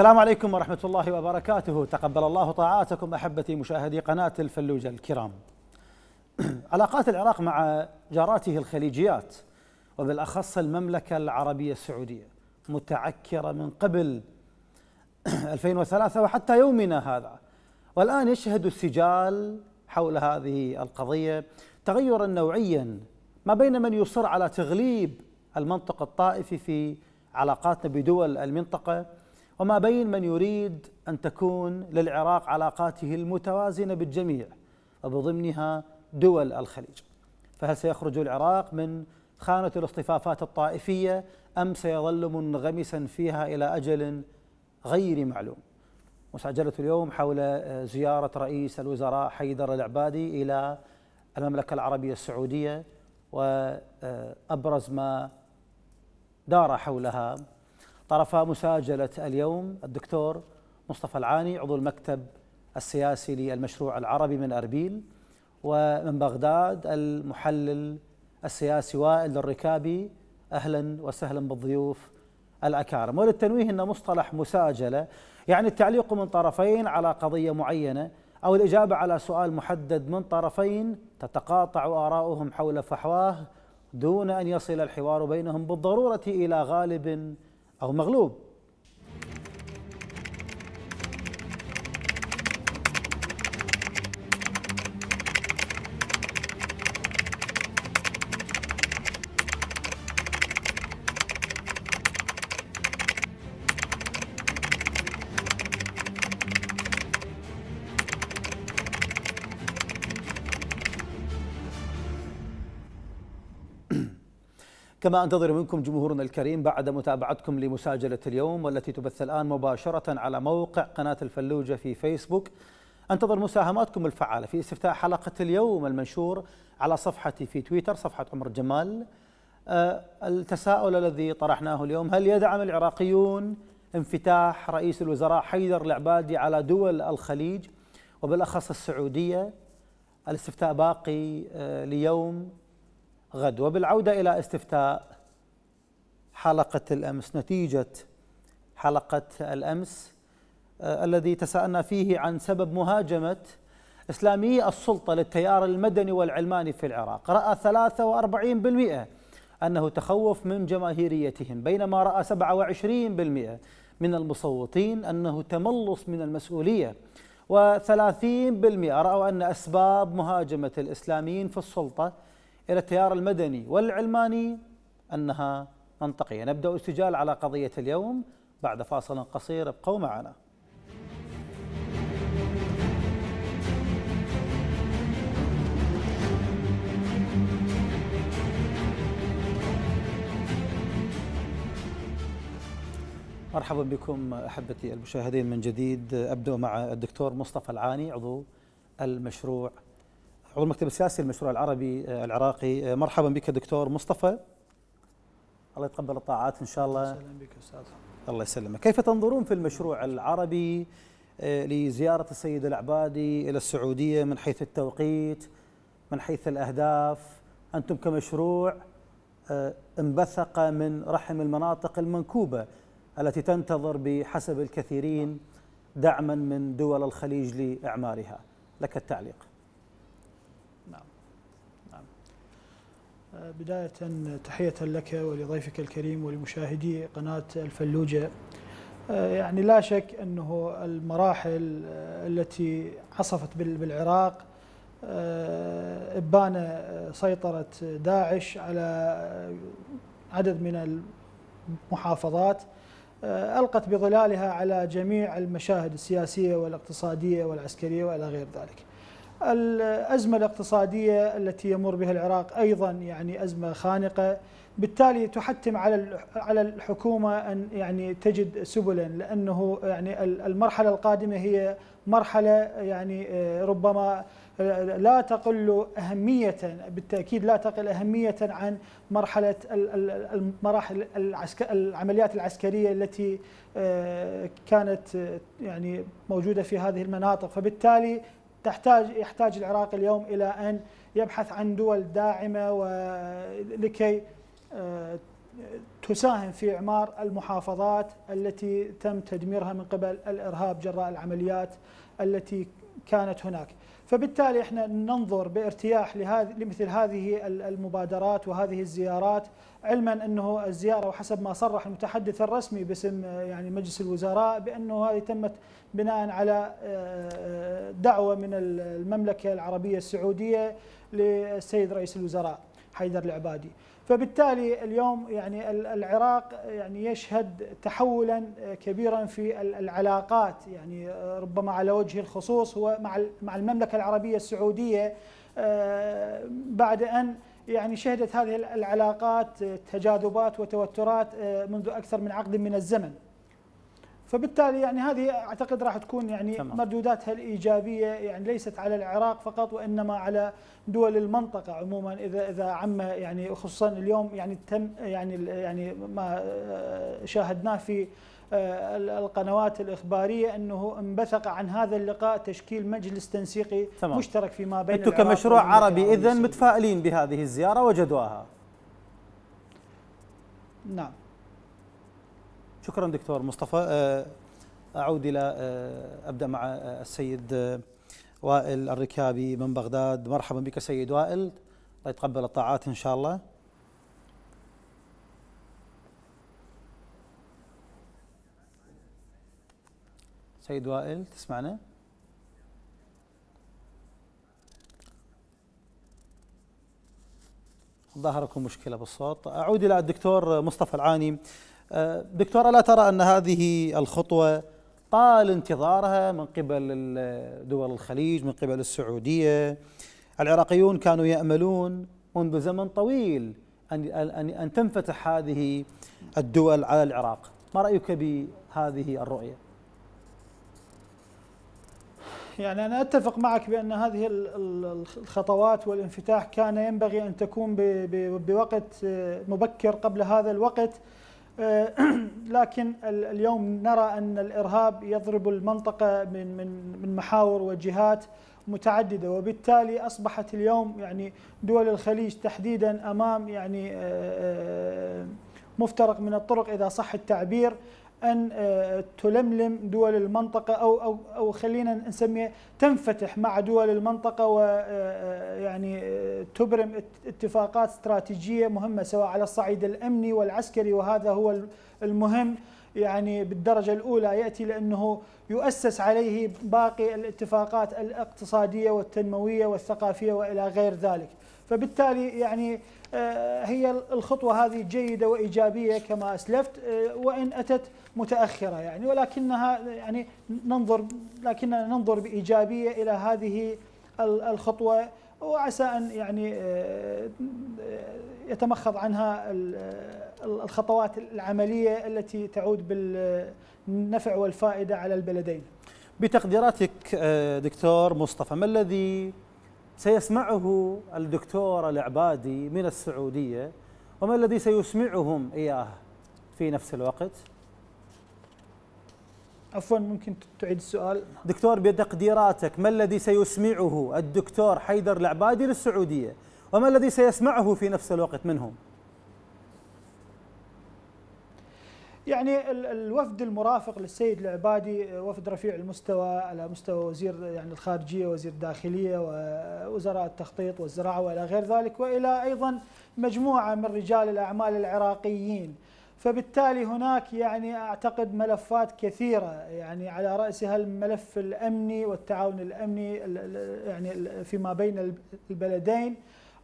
السلام عليكم ورحمة الله وبركاته تقبل الله طاعاتكم أحبتي مشاهدي قناة الفلوجة الكرام علاقات العراق مع جاراته الخليجيات وبالأخص المملكة العربية السعودية متعكرة من قبل 2003 وحتى يومنا هذا والآن يشهد السجال حول هذه القضية تغيرا نوعيا ما بين من يصر على تغليب المنطق الطائفي في علاقاتنا بدول المنطقة وما بين من يريد أن تكون للعراق علاقاته المتوازنة بالجميع وبضمنها دول الخليج فهل سيخرج العراق من خانة الاصطفافات الطائفية أم سيظل منغمسا فيها إلى أجل غير معلوم مسجلة اليوم حول آه، زيارة رئيس الوزراء حيدر العبادي إلى المملكة العربية السعودية وأبرز آه، ما دار حولها طرف مساجلة اليوم الدكتور مصطفى العاني عضو المكتب السياسي للمشروع العربي من أربيل ومن بغداد المحلل السياسي وائل الركابي أهلا وسهلا بالضيوف الأكارم وللتنويه أن مصطلح مساجلة يعني التعليق من طرفين على قضية معينة أو الإجابة على سؤال محدد من طرفين تتقاطع آراؤهم حول فحواه دون أن يصل الحوار بينهم بالضرورة إلى غالب ארמרלוב. كما أنتظر منكم جمهورنا الكريم بعد متابعتكم لمساجلة اليوم والتي تبث الآن مباشرة على موقع قناة الفلوجة في فيسبوك أنتظر مساهماتكم الفعالة في استفتاء حلقة اليوم المنشور على صفحتي في تويتر صفحة عمر جمال آه، التساؤل الذي طرحناه اليوم هل يدعم العراقيون انفتاح رئيس الوزراء حيدر العبادي على دول الخليج وبالأخص السعودية الاستفتاء باقي آه، ليوم غد وبالعودة إلى استفتاء حلقة الأمس نتيجة حلقة الأمس آه، الذي تساءلنا فيه عن سبب مهاجمة إسلامي السلطة للتيار المدني والعلماني في العراق رأى 43% أنه تخوف من جماهيريتهم بينما رأى 27% من المصوتين أنه تملص من المسؤولية و30% رأوا أن أسباب مهاجمة الإسلاميين في السلطة إلى التيار المدني والعلماني أنها منطقية نبدأ السجال على قضية اليوم بعد فاصل قصير ابقوا معنا مرحبا بكم احبتي المشاهدين من جديد ابدا مع الدكتور مصطفى العاني عضو المشروع عضو المكتب السياسي المشروع العربي آه، العراقي آه، مرحبا بك دكتور مصطفى الله يتقبل الطاعات ان شاء الله بك استاذ الله يسلمك كيف تنظرون في المشروع العربي آه، لزيارة السيد العبادي إلى السعودية من حيث التوقيت من حيث الأهداف أنتم كمشروع انبثق من رحم المناطق المنكوبة التي تنتظر بحسب الكثيرين دعما من دول الخليج لإعمارها لك التعليق بداية تحية لك ولضيفك الكريم ولمشاهدي قناة الفلوجة آه، يعني لا شك أنه المراحل آه، التي عصفت بالعراق آه، إبان سيطرة داعش على عدد من المحافظات ألقت بظلالها على جميع المشاهد السياسية والاقتصادية والعسكرية وإلى غير ذلك الأزمة الاقتصادية التي يمر بها العراق أيضا يعني أزمة خانقة بالتالي تحتم على على الحكومة أن يعني تجد سبلا لأنه يعني المرحلة القادمة هي مرحلة يعني آه، ربما آه، لا تقل أهمية بالتأكيد لا تقل أهمية عن مرحلة المراحل العمليات العسكرية التي آه، كانت يعني موجودة في هذه المناطق فبالتالي تحتاج يحتاج العراق اليوم إلى أن يبحث عن دول داعمة لكي آه، تساهم في إعمار المحافظات التي تم تدميرها من قبل الإرهاب جراء العمليات التي كانت هناك فبالتالي احنا ننظر بارتياح لهذه لمثل هذه المبادرات وهذه الزيارات علما انه الزياره وحسب ما صرح المتحدث الرسمي باسم آه، يعني مجلس الوزراء بانه هذه تمت بناء على آه، آه، دعوه من المملكه العربيه السعوديه للسيد رئيس الوزراء حيدر العبادي فبالتالي اليوم يعني العراق يعني يشهد تحولا كبيرا في العلاقات يعني ربما على وجه الخصوص هو مع مع المملكه العربيه السعوديه بعد ان يعني شهدت هذه العلاقات آه، تجاذبات وتوترات آه، منذ أكثر من عقد من الزمن فبالتالي يعني هذه اعتقد راح تكون يعني تمام. مردوداتها الايجابيه يعني ليست على العراق فقط وانما على دول المنطقه عموما اذا اذا عم يعني خصوصا اليوم يعني تم يعني يعني ما آه، شاهدناه في آه، القنوات الإخبارية أنه انبثق عن هذا اللقاء تشكيل مجلس تنسيقي تمام. مشترك فيما بين أنتم كمشروع عربي إذا متفائلين بهذه الزيارة وجدواها نعم شكرا دكتور مصطفى آه، أعود إلى آه، أبدأ مع السيد وائل الركابي من بغداد مرحبا بك سيد وائل الله يتقبل الطاعات إن شاء الله سيد وائل تسمعنا ظهركم مشكله بالصوت اعود الى الدكتور مصطفى العاني أه، دكتور الا ترى ان هذه الخطوه طال انتظارها من قبل دول الخليج من قبل السعوديه العراقيون كانوا ياملون منذ زمن طويل ان ان ان تنفتح هذه الدول على العراق ما رايك بهذه الرؤيه يعني أنا أتفق معك بأن هذه الخطوات والانفتاح كان ينبغي أن تكون بوقت آه، مبكر قبل هذا الوقت آه، لكن اليوم نرى أن الإرهاب يضرب المنطقة من من من محاور وجهات متعددة وبالتالي أصبحت اليوم يعني دول الخليج تحديدا أمام يعني آه، مفترق من الطرق إذا صح التعبير أن آه، تلملم دول المنطقة أو أو أو خلينا نسميها تنفتح مع دول المنطقة ويعني آه، آه، تبرم اتفاقات استراتيجية مهمة سواء على الصعيد الأمني والعسكري وهذا هو المهم يعني بالدرجة الأولى يأتي لأنه يؤسس عليه باقي الاتفاقات الاقتصادية والتنموية والثقافية وإلى غير ذلك فبالتالي يعني آه، هي الخطوة هذه جيدة وإيجابية كما أسلفت آه، وإن أتت متأخرة يعني ولكنها يعني ننظر لكننا ننظر بإيجابية إلى هذه الخطوة وعسى أن يعني آه، يتمخض عنها الخطوات العملية التي تعود بالنفع والفائدة على البلدين بتقديراتك دكتور مصطفى ما الذي سيسمعه الدكتور العبادي من السعودية وما الذي سيسمعهم إياه في نفس الوقت عفوا ممكن تعيد السؤال دكتور بتقديراتك ما الذي سيسمعه الدكتور حيدر العبادي للسعودية وما الذي سيسمعه في نفس الوقت منهم يعني الوفد المرافق للسيد العبادي آه، وفد رفيع المستوى على مستوى وزير يعني الخارجيه وزير الداخليه ووزراء آه، التخطيط والزراعه والى غير ذلك والى ايضا مجموعه من رجال الاعمال العراقيين فبالتالي هناك يعني اعتقد ملفات كثيره يعني على راسها الملف الامني والتعاون الامني يعني فيما بين البلدين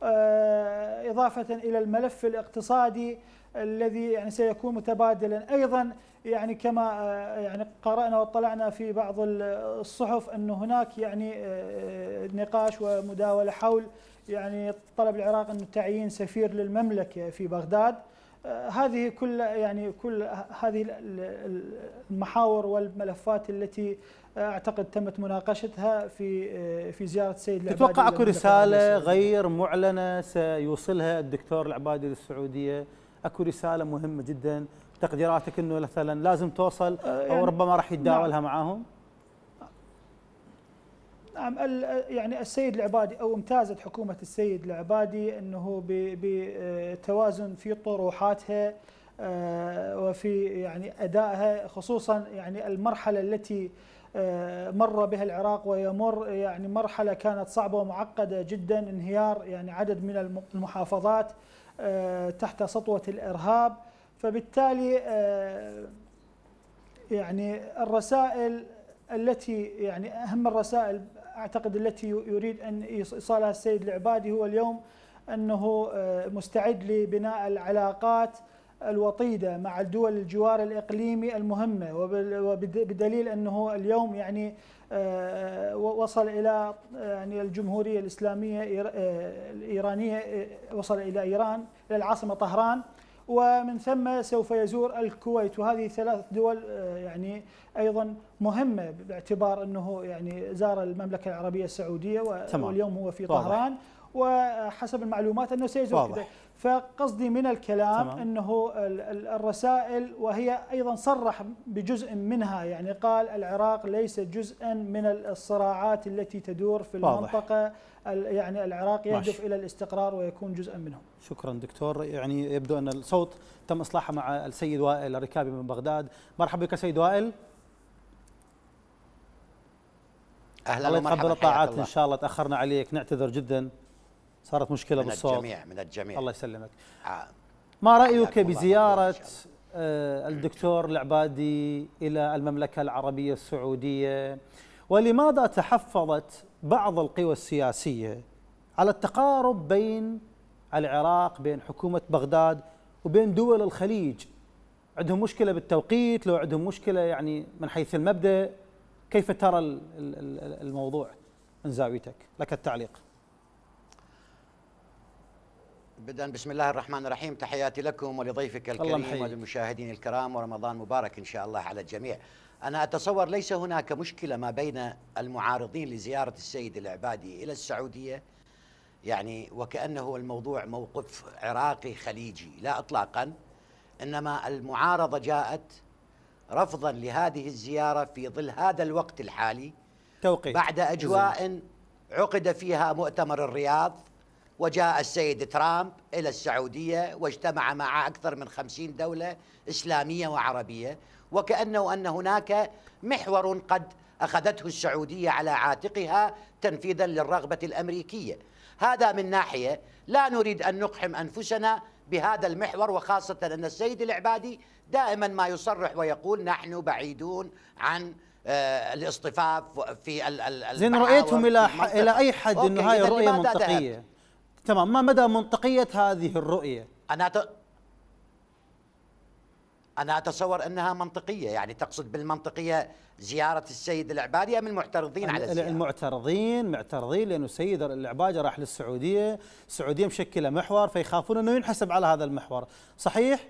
آه، اضافه الى الملف الاقتصادي الذي يعني سيكون متبادلا ايضا يعني كما آه، يعني قرانا واطلعنا في بعض الصحف ان هناك يعني آه، نقاش ومداوله حول يعني طلب العراق انه تعيين سفير للمملكه في بغداد آه، هذه كل يعني كل هذه المحاور والملفات التي اعتقد تمت مناقشتها في في زياره السيد العبادي تتوقع اكو رساله غير معلنه سيوصلها الدكتور العبادي للسعوديه اكو رساله مهمه جدا تقديراتك انه مثلا لازم توصل آه، او يعني ربما راح يتداولها نعم. معاهم؟ نعم يعني السيد العبادي او امتازت حكومه السيد العبادي انه بتوازن في طروحاتها آه، وفي يعني ادائها خصوصا يعني المرحله التي آه، مر بها العراق ويمر يعني مرحله كانت صعبه ومعقده جدا انهيار يعني عدد من المحافظات آه، تحت سطوة الإرهاب فبالتالي آه، يعني الرسائل التي يعني أهم الرسائل أعتقد التي يريد أن يصالها السيد العبادي هو اليوم أنه آه، مستعد لبناء العلاقات الوطيدة مع الدول الجوار الإقليمي المهمة وبدليل أنه اليوم يعني آه، وصل إلى آه، يعني الجمهورية الإسلامية آه، الإيرانية وصل إلى إيران إلى العاصمة طهران ومن ثم سوف يزور الكويت وهذه ثلاث دول يعني ايضا مهمه باعتبار انه يعني زار المملكه العربيه السعوديه واليوم هو في طهران وحسب المعلومات انه سيزور فقصدي من الكلام تمام. انه الرسائل وهي ايضا صرح بجزء منها يعني قال العراق ليس جزءا من الصراعات التي تدور في واضح. المنطقه يعني العراق يهدف الى الاستقرار ويكون جزءا منهم. شكرا دكتور يعني يبدو ان الصوت تم اصلاحه مع السيد وائل الركابي من بغداد، مرحبا بك سيد وائل. اهلا الله يتقبل الطاعات ان شاء الله تاخرنا عليك نعتذر جدا. صارت مشكله من بالصوت الجميع من الجميع الله يسلمك آه. ما رايك بزياره آه، الدكتور العبادي الى المملكه العربيه السعوديه ولماذا تحفظت بعض القوى السياسيه على التقارب بين العراق بين حكومه بغداد وبين دول الخليج عندهم مشكله بالتوقيت لو عندهم مشكله يعني من حيث المبدا كيف ترى الموضوع من زاويتك لك التعليق بدأ بسم الله الرحمن الرحيم تحياتي لكم ولضيفك الكريم وللمشاهدين الكرام ورمضان مبارك إن شاء الله على الجميع أنا أتصور ليس هناك مشكلة ما بين المعارضين لزيارة السيد العبادي إلى السعودية يعني وكأنه الموضوع موقف عراقي خليجي لا إطلاقا إنما المعارضة جاءت رفضا لهذه الزيارة في ظل هذا الوقت الحالي توقيت بعد أجواء عقد فيها مؤتمر الرياض وجاء السيد ترامب إلى السعودية واجتمع مع أكثر من خمسين دولة إسلامية وعربية وكأنه أن هناك محور قد أخذته السعودية على عاتقها تنفيذا للرغبة الأمريكية هذا من ناحية لا نريد أن نقحم أنفسنا بهذا المحور وخاصة أن السيد العبادي دائما ما يصرح ويقول نحن بعيدون عن آه، الاصطفاف في زين رؤيتهم الى الى اي حد انه هاي رؤيه منطقيه تمام ما مدى منطقية هذه الرؤية؟ أنا أت... أنا أتصور أنها منطقية يعني تقصد بالمنطقية زيارة السيد العبادي أم المعترضين على السيد؟ المعترضين معترضين لأنه السيد العبادي راح للسعودية السعودية مشكلة محور فيخافون أنه ينحسب على هذا المحور صحيح؟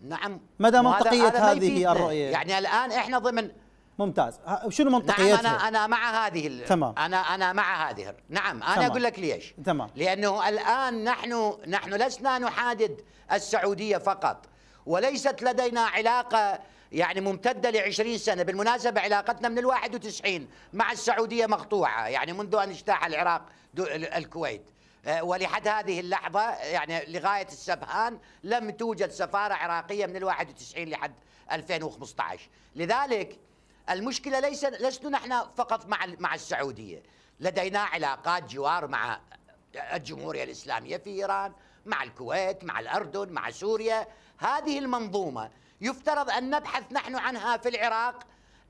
نعم مدى منطقية هذه الرؤية؟ يعني الآن إحنا ضمن ممتاز شنو منطقيتها؟ نعم انا انا مع هذه تمام انا انا مع هذه نعم انا تمام. اقول لك ليش؟ تمام لانه الان نحن نحن لسنا نحادد السعوديه فقط وليست لدينا علاقه يعني ممتده ل 20 سنه بالمناسبه علاقتنا من ال 91 مع السعوديه مقطوعه يعني منذ ان اجتاح العراق الكويت آه، ولحد هذه اللحظة يعني لغاية السبهان لم توجد سفارة عراقية من ال 91 لحد 2015 لذلك المشكله ليس لسنا نحن فقط مع مع السعوديه لدينا علاقات جوار مع الجمهوريه الاسلاميه في ايران مع الكويت مع الاردن مع سوريا هذه المنظومه يفترض ان نبحث نحن عنها في العراق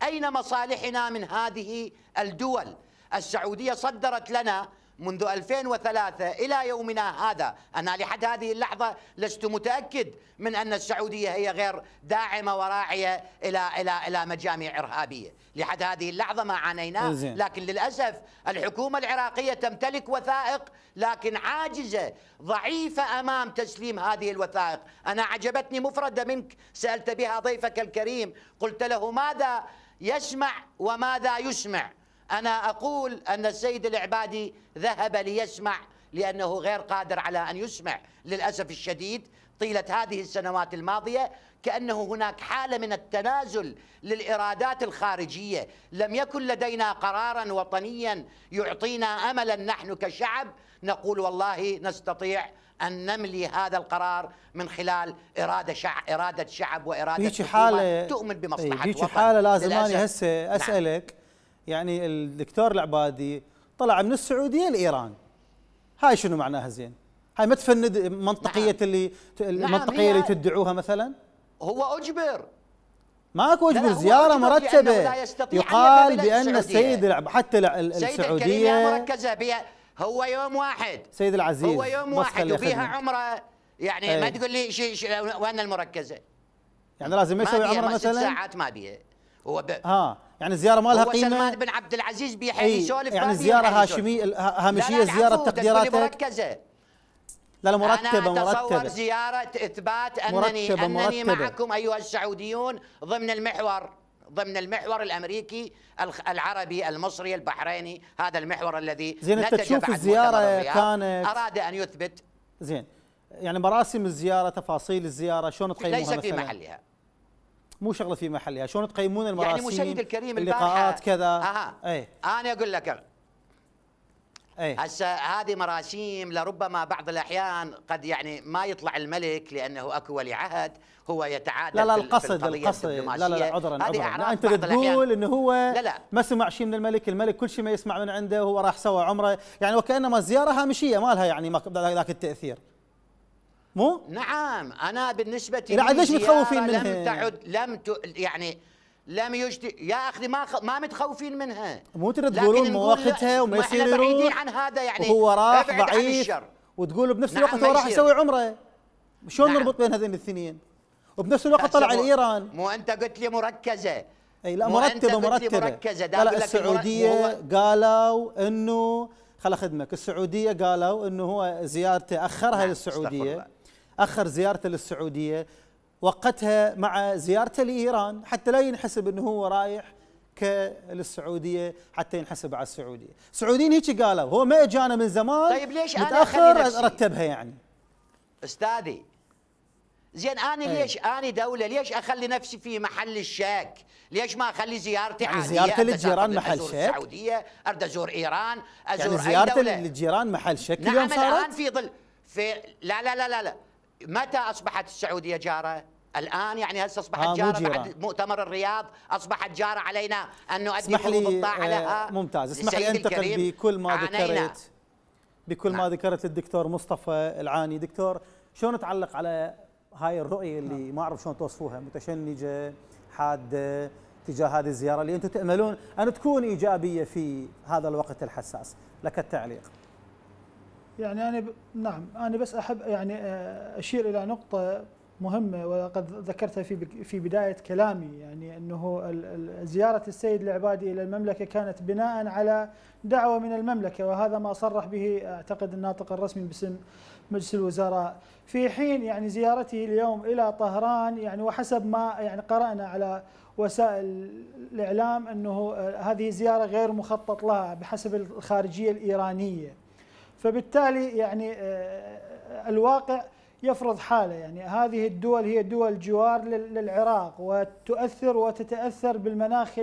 اين مصالحنا من هذه الدول السعوديه صدرت لنا منذ 2003 إلى يومنا هذا أنا لحد هذه اللحظة لست متأكد من أن السعودية هي غير داعمة وراعية إلى إلى إلى مجاميع إرهابية لحد هذه اللحظة ما عانيناه لكن للأسف الحكومة العراقية تمتلك وثائق لكن عاجزة ضعيفة أمام تسليم هذه الوثائق أنا عجبتني مفردة منك سألت بها ضيفك الكريم قلت له ماذا يسمع وماذا يسمع أنا أقول أن السيد العبادي ذهب ليسمع لأنه غير قادر على أن يسمع للأسف الشديد طيلة هذه السنوات الماضية كأنه هناك حالة من التنازل للإرادات الخارجية لم يكن لدينا قرارا وطنيا يعطينا أملا نحن كشعب نقول والله نستطيع أن نملي هذا القرار من خلال إرادة شعب إرادة شعب وإرادة حكومة حالة تؤمن بمصلحة إيه، هيك حالة لازم أنا هسه نعم. أسألك نعم. يعني الدكتور العبادي طلع من السعوديه لايران هاي شنو معناها زين هاي ما تفند منطقيه نعم. اللي نعم، المنطقيه اللي تدعوها مثلا هو اجبر ماكو اجبر زياره مرتبه يقال بان السيد العب حتى السعوديه مركزه بها هو يوم واحد سيد العزيز هو يوم واحد وفيها عمره يعني ايه. ما تقول لي شي شي وين المركزه يعني لازم يسوي عمره مثلا ساعات ما بيها هو ب... ها يعني زياره ما لها قيمه سلمان بن عبد العزيز بيحب إيه، يسولف يعني زياره هاشميه هامشيه زياره بتقديراتك مركزه لا لا مرتبة أنا أتصور مرتبة زيارة إثبات أنني مرتبة أنني مرتبة معكم أيها السعوديون ضمن المحور ضمن المحور الامريكي العربي المصري البحريني هذا المحور الذي زين انت تشوف الزياره كانت اراد ان يثبت زين يعني مراسم الزياره تفاصيل الزياره شلون تقيمها ليس في محلها مو شغله في محلها شلون تقيمون يعني المراسيم يعني مشيد الكريم اللقاءات كذا اها ايه انا اقول لك أيه؟ هسه هذه مراسيم لربما بعض الاحيان قد يعني ما يطلع الملك لانه اكو ولي عهد هو يتعادل لا لا القصد القصد لا لا, لا عذرا عذرا لا انت تقول انه هو لا لا ما سمع شيء من الملك، الملك كل شيء ما يسمع من عنده هو راح سوى عمره، يعني وكانما الزياره هامشيه ما لها يعني ذاك التاثير. مو؟ نعم أنا بالنسبة لي يعني ليش متخوفين منها؟ لم تعد لم ت... يعني لم يجد يا اخي ما خ... ما متخوفين منها مو ترد تقولون مواقتها وما يصير يروح بعيدين عن هذا يعني وهو راح ضعيف وتقول بنفس نعم، الوقت نعم هو راح يسوي عمره شلون نعم. نربط بين هذين الاثنين وبنفس الوقت طلع لايران مو انت قلت لي مركزه اي لا مرتبه مرتبه مركزه لا, السعوديه قالوا انه خل اخدمك السعوديه قالوا انه هو زيارته اخرها نعم للسعوديه أخر زيارته للسعودية وقتها مع زيارته لإيران حتى لا ينحسب أنه هو رايح للسعوديه حتى ينحسب على السعوديه، السعوديين هيك قالوا هو ما اجانا من زمان طيب ليش متاخر رتبها يعني استاذي زين انا إيه. ليش انا دوله ليش اخلي نفسي في محل الشك؟ ليش ما اخلي زيارتي يعني عاديه؟ زيارتي يعني للجيران محل شك؟ السعوديه، ارد ازور ايران، ازور يعني زيارتي للجيران محل شك نعم اليوم صارت؟ الان في ظل في لا لا لا لا, لا. متى اصبحت السعوديه جاره؟ الان يعني هسه اصبحت آه جاره بعد مؤتمر الرياض اصبحت جاره علينا ان نؤدي حقوق الطاعه لها ممتاز اسمح لي انتقل بكل ما ذكرت بكل نعم. ما ذكرت الدكتور مصطفى العاني دكتور شلون تعلق على هاي الرؤيه اللي نعم. ما اعرف شلون توصفوها متشنجه حاده تجاه هذه الزياره اللي انتم تاملون ان تكون ايجابيه في هذا الوقت الحساس لك التعليق يعني أنا ب... نعم أنا بس أحب يعني آه، أشير إلى نقطة مهمة وقد ذكرتها في في بداية كلامي يعني أنه زيارة السيد العبادي إلى المملكة كانت بناء على دعوة من المملكة وهذا ما صرح به أعتقد الناطق الرسمي باسم مجلس الوزراء في حين يعني زيارته اليوم إلى طهران يعني وحسب ما يعني قرأنا على وسائل الإعلام أنه آه، هذه زيارة غير مخطط لها بحسب الخارجية الإيرانية فبالتالي يعني آه، آه، الواقع يفرض حاله يعني هذه الدول هي دول جوار للعراق وتؤثر وتتاثر بالمناخ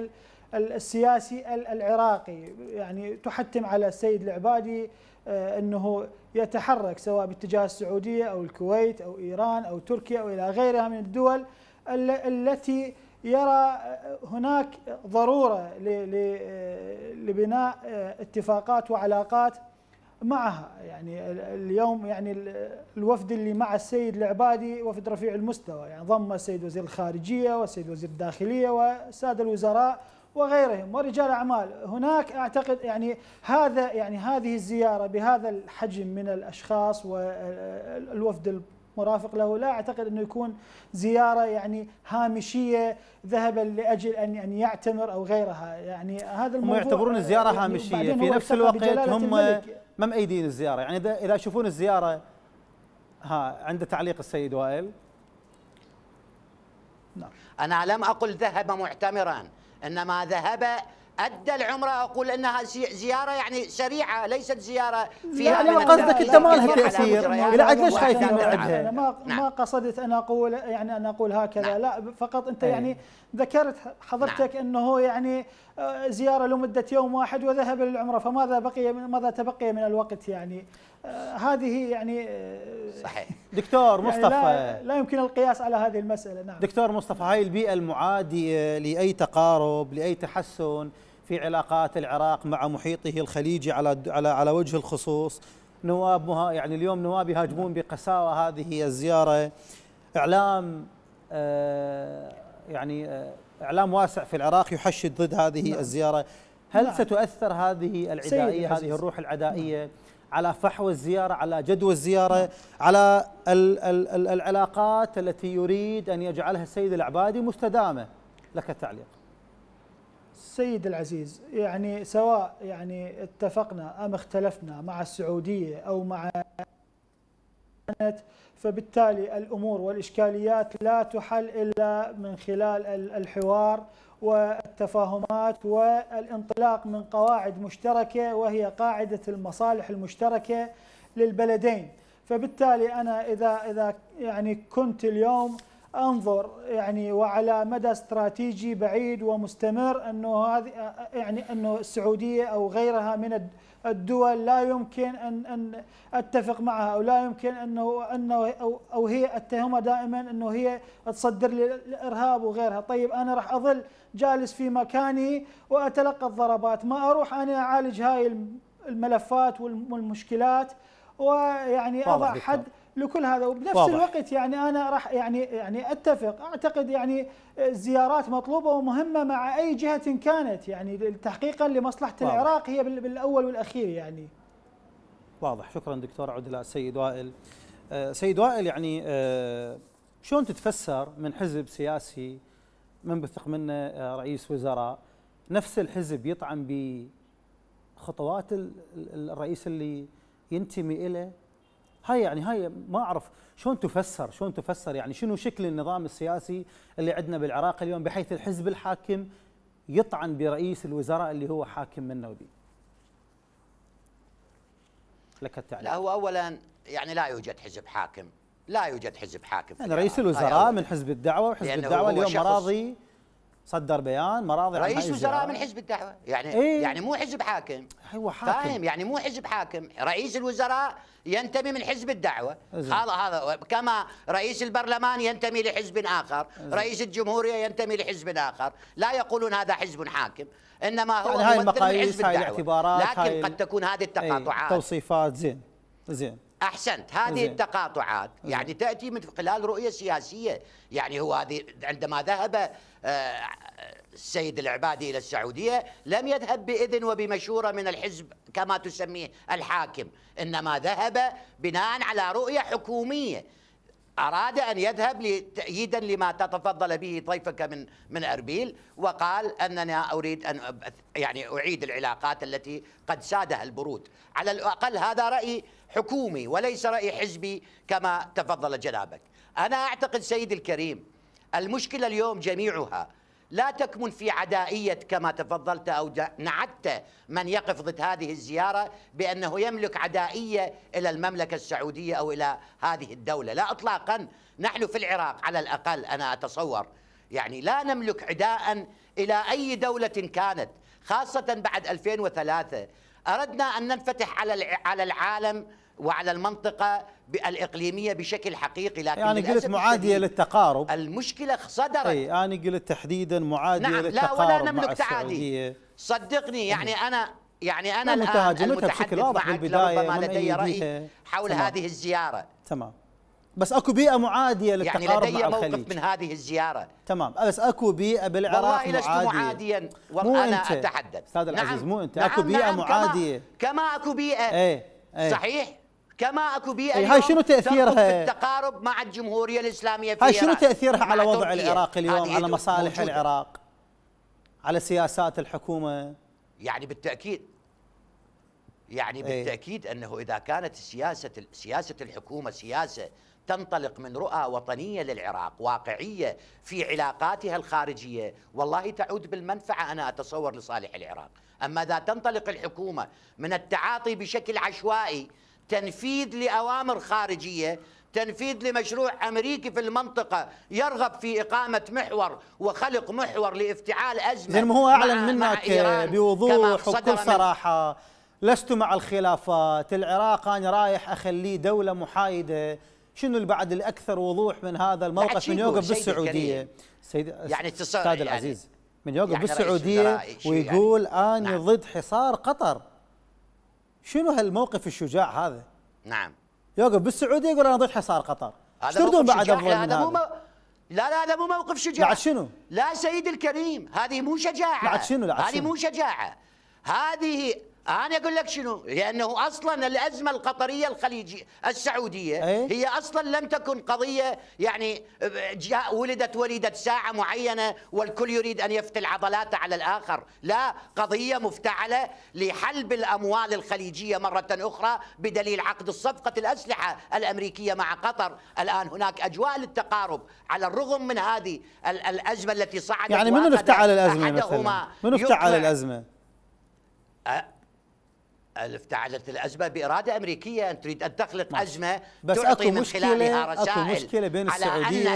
السياسي العراقي يعني تحتم على السيد العبادي آه، انه يتحرك سواء باتجاه السعوديه او الكويت او ايران او تركيا او الى غيرها من الدول التي يرى هناك ضروره لبناء اتفاقات وعلاقات معها يعني اليوم يعني الوفد اللي مع السيد العبادي وفد رفيع المستوى يعني ضم السيد وزير الخارجية والسيد وزير الداخلية وسادة الوزراء وغيرهم ورجال أعمال هناك أعتقد يعني هذا يعني هذه الزيارة بهذا الحجم من الأشخاص والوفد مرافق له لا أعتقد أنه يكون زيارة يعني هامشية ذهبا لأجل أن أن يعني يعتمر أو غيرها يعني هذا الموضوع هم يعتبرون الزيارة يعني هامشية في نفس الوقت هم ما مأيدين الزياره يعني اذا يشوفون الزياره ها عند تعليق السيد وائل نعم انا لم اقل ذهب معتمرا انما ذهب ادى العمره اقول انها زياره يعني سريعه ليست زياره فيها لا من قصدك انت ما لها تاثير يعني لا ليش خايفين من عندها؟ ما نعم. ما قصدت ان اقول يعني ان اقول هكذا نعم. لا فقط انت إيه. يعني ذكرت حضرتك نعم. انه يعني آه، زياره لمده يوم واحد وذهب للعمره فماذا بقي ماذا تبقي من الوقت يعني آه، هذه يعني آه، صحيح دكتور يعني مصطفى يعني لا, لا يمكن القياس على هذه المساله نعم دكتور مصطفى هاي البيئه المعاديه لاي تقارب لاي تحسن في علاقات العراق مع محيطه الخليجي على على على وجه الخصوص نواب يعني اليوم نواب يهاجمون بقساوه هذه الزياره اعلام آه، يعني آه، اعلام واسع في العراق يحشد ضد هذه نعم. الزياره هل نعم. ستؤثر هذه العدائيه هذه الروح العدائيه نعم. على فحوى الزياره على جدوى نعم. الزياره نعم. على ال ال ال العلاقات التي يريد ان يجعلها السيد العبادي مستدامه لك التعليق سيد العزيز يعني سواء يعني اتفقنا أم اختلفنا مع السعودية أو مع فبالتالي الأمور والإشكاليات لا تحل إلا من خلال الحوار والتفاهمات والانطلاق من قواعد مشتركة وهي قاعدة المصالح المشتركة للبلدين فبالتالي أنا إذا إذا يعني كنت اليوم انظر يعني وعلى مدى استراتيجي بعيد ومستمر انه هذه يعني انه السعوديه او غيرها من الدول لا يمكن ان ان اتفق معها او لا يمكن انه انه او, أو هي اتهمها دائما انه هي تصدر لي الارهاب وغيرها، طيب انا راح اظل جالس في مكاني واتلقى الضربات، ما اروح انا اعالج هاي الملفات والمشكلات ويعني اضع حد لكل هذا وبنفس واضح. الوقت يعني انا راح يعني يعني اتفق اعتقد يعني الزيارات مطلوبه ومهمه مع اي جهه كانت يعني تحقيقا لمصلحه واضح. العراق هي بالاول والاخير يعني واضح شكرا دكتور عدلاء السيد وائل آه، سيد وائل يعني آه، شلون تتفسر من حزب سياسي منبثق منه آه، رئيس وزراء نفس الحزب يطعن بخطوات الرئيس اللي ينتمي إليه هاي يعني هاي ما اعرف شلون تفسر شلون تفسر يعني شنو شكل النظام السياسي اللي عندنا بالعراق اليوم بحيث الحزب الحاكم يطعن برئيس الوزراء اللي هو حاكم من نوبي لك التعليق لا هو اولا يعني لا يوجد حزب حاكم لا يوجد حزب حاكم يعني رئيس الوزراء من حزب الدعوه وحزب الدعوه اليوم راضي صدر بيان مراضي رئيس وزراء من حزب الدعوه يعني إيه؟ يعني مو حزب حاكم هو أيوة، حاكم فاهم يعني مو حزب حاكم رئيس الوزراء ينتمي من حزب الدعوه هذا هذا كما رئيس البرلمان ينتمي لحزب اخر إزم. رئيس الجمهوريه ينتمي لحزب اخر لا يقولون هذا حزب حاكم انما هو يعني هاي المقاييس هاي الاعتبارات لكن هاي قد تكون هذه إيه، التقاطعات توصيفات زين زين احسنت هذه زين. التقاطعات يعني تاتي من خلال رؤيه سياسيه يعني هو هذه عندما ذهب آه، السيد العبادي الى السعوديه لم يذهب باذن وبمشوره من الحزب كما تسميه الحاكم انما ذهب بناء على رؤيه حكوميه أراد أن يذهب تأييدا لما تتفضل به ضيفك من من أربيل وقال أننا أريد أن يعني أعيد العلاقات التي قد سادها البرود على الأقل هذا رأي حكومي وليس رأي حزبي كما تفضل جنابك أنا أعتقد سيدي الكريم المشكلة اليوم جميعها لا تكمن في عدائية كما تفضلت أو نعدت من يقف ضد هذه الزيارة بأنه يملك عدائية إلى المملكة السعودية أو إلى هذه الدولة لا إطلاقا نحن في العراق على الأقل أنا أتصور يعني لا نملك عداء إلى أي دولة كانت خاصة بعد 2003 أردنا أن ننفتح على على العالم وعلى المنطقة الإقليمية بشكل حقيقي لكن يعني قلت معادية للتقارب المشكلة صدرت أي أنا قلت تحديدا معادية نعم للتقارب لا ولا نملك تعادي صدقني يعني نعم. أنا يعني أنا الآن المتحدث معك لربما لدي رأي حول تمام. هذه الزيارة تمام بس اكو بيئه معاديه يعني للتقارب يعني لدي مع موقف الخليج. من هذه الزياره تمام بس اكو بيئه بالعراق والله لست معاديا وانا مو انت. اتحدث استاذ العزيز نعم. مو انت نعم اكو بيئه نعم معاديه كما, كما اكو بيئه ايه. ايه. صحيح كما اكو بيئه هاي شنو تاثيرها في التقارب مع الجمهوريه الاسلاميه في هاي شنو تاثيرها على وضع تركيا. العراق اليوم على مصالح موجودة. العراق على سياسات الحكومه يعني بالتاكيد يعني بالتاكيد انه اذا كانت سياسه سياسه الحكومه سياسه تنطلق من رؤى وطنية للعراق واقعية في علاقاتها الخارجية والله تعود بالمنفعة أنا أتصور لصالح العراق أما إذا تنطلق الحكومة من التعاطي بشكل عشوائي تنفيذ لأوامر خارجية تنفيذ لمشروع امريكي في المنطقه يرغب في اقامه محور وخلق محور لافتعال ازمه زين ما هو اعلن منك بوضوح وبكل صراحه لست مع الخلافات العراق انا رايح اخليه دوله محايده شنو اللي بعد الاكثر وضوح من هذا الموقف من يوقف بالسعوديه سيد يعني استاذ يعني العزيز من يوقف يعني بالسعوديه يعني؟ ويقول يعني. انا نعم. ضد حصار قطر شنو هالموقف الشجاع هذا؟ نعم يوقف بالسعوديه يقول انا ضد حصار قطر هذا تردون بعد هذا مو مو... لا لا هذا مو موقف شجاع بعد شنو؟ لا سيدي الكريم هذه مو شجاعه بعد شنو؟ هذه مو شجاعه هذه انا اقول لك شنو لانه اصلا الازمه القطريه الخليجيه السعوديه إيه؟ هي اصلا لم تكن قضيه يعني جاء ولدت ولدت ساعه معينه والكل يريد ان يفتل عضلاته على الاخر لا قضيه مفتعله لحلب الاموال الخليجيه مره اخرى بدليل عقد صفقه الاسلحه الامريكيه مع قطر الان هناك اجواء للتقارب على الرغم من هذه الازمه التي صعدت يعني من افتعل الازمه مثلا من افتعل الازمه أه افتعلت الأزمة بإرادة أمريكية أن تريد أن تخلق نعم. أزمة بس تعطي أكو من مشكلة خلالها رسائل أكو مشكلة بين على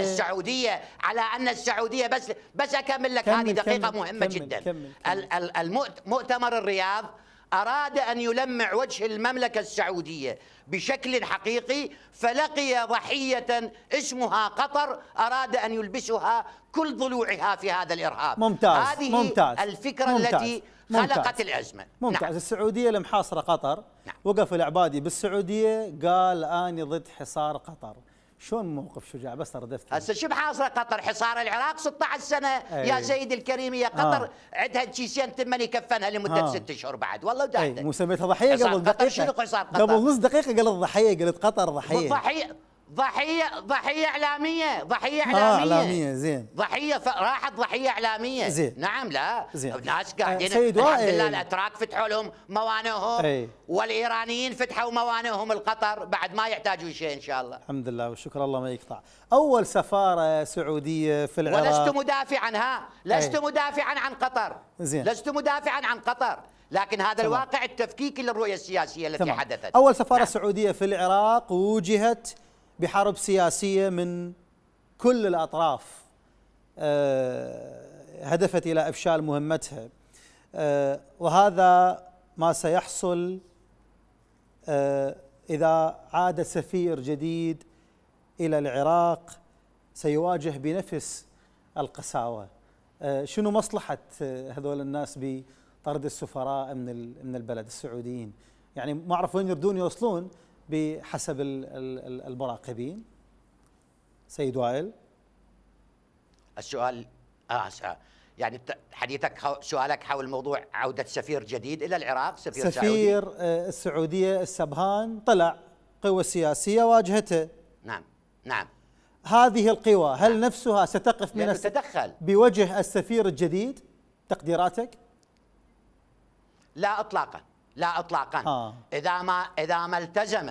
السعودية أن السعودية على أن السعودية بس بس أكمل لك هذه دقيقة كمل مهمة كمل جدا كمل كمل المؤتمر الرياض أراد أن يلمع وجه المملكة السعودية بشكل حقيقي فلقي ضحية اسمها قطر أراد أن يلبسها كل ضلوعها في هذا الإرهاب ممتاز هذه ممتاز الفكرة ممتاز التي خلقت الأزمة ممتاز نعم. السعودية المحاصرة قطر نعم. وقف العبادي بالسعودية قال أنا ضد حصار قطر شلون موقف شجاع بس ردفت هسه شو محاصره قطر حصار العراق 16 سنه أي. يا سيد الكريم يا قطر آه. عندها جيشين تمن يكفنها لمده آه. ست اشهر بعد والله وداعي مو سميتها ضحيه قبل دقيقه قبل نص دقيقه قالت ضحيه قالت قطر ضحيه ضحيه ضحيه ضحيه اعلاميه ضحيه آه، اعلاميه آه اعلاميه زين ضحيه ف... راحت ضحيه اعلاميه زين نعم لا زين ناس قاعدين سيد الحمد لله الاتراك فتحوا لهم موانئهم أي. والايرانيين فتحوا موانئهم القطر بعد ما يحتاجون شيء ان شاء الله الحمد لله وشكر الله ما يقطع اول سفاره سعوديه في العراق ولست مدافعا ها لست أي. مدافعا عن قطر زين لست مدافعا عن قطر لكن هذا تمام. الواقع التفكيكي للرؤيه السياسيه التي تمام. حدثت اول سفاره نعم. سعوديه في العراق وجهت بحرب سياسيه من كل الاطراف آه، هدفت الى افشال مهمتها آه، وهذا ما سيحصل آه، اذا عاد سفير جديد الى العراق سيواجه بنفس القساوه شنو مصلحه هذول الناس بطرد السفراء من من البلد السعوديين يعني ما اعرف وين يردون يوصلون بحسب المراقبين سيد وائل السؤال آه يعني حديثك سؤالك حول موضوع عودة سفير جديد إلى العراق سفير, سفير سعودي. آه، السعودية السبهان طلع قوى سياسية واجهته نعم نعم هذه القوى هل نعم. نفسها ستقف من تدخل بوجه السفير الجديد تقديراتك؟ لا اطلاقا لا اطلاقا آه. اذا ما اذا ما التزم